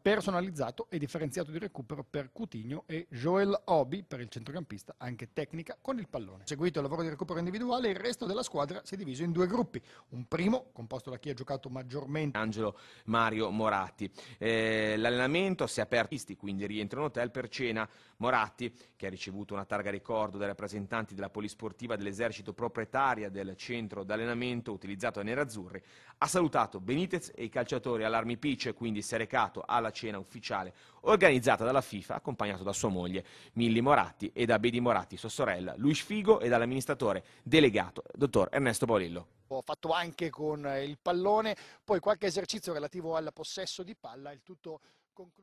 personalizzato e differenziato di recupero per Coutinho e Joel Obi per il centrocampista, anche tecnica, con il pallone. Seguito il lavoro di recupero individuale, il resto della squadra si è diviso in due gruppi. Un primo, composto da chi ha giocato maggiormente... Angelo Mario Moratti. Eh, l'allenamento si è aperto, quindi rientra in hotel per cena. Moratti, che ha ricevuto una targa ricordo dai rappresentanti della polisportiva dell'esercito proprietaria del centro d'allenamento utilizzato ai nerazzurri, ha salutato Benitez e i calciatori all'Armi Pitch, quindi si è recato a alla cena ufficiale organizzata dalla FIFA, accompagnato da sua moglie Milli Moratti e da Bedi Moratti, sua sorella Luis Figo e dall'amministratore delegato, dottor Ernesto Paolillo ho fatto anche con eh, il pallone, poi qualche esercizio relativo al possesso di palla, il tutto concluso.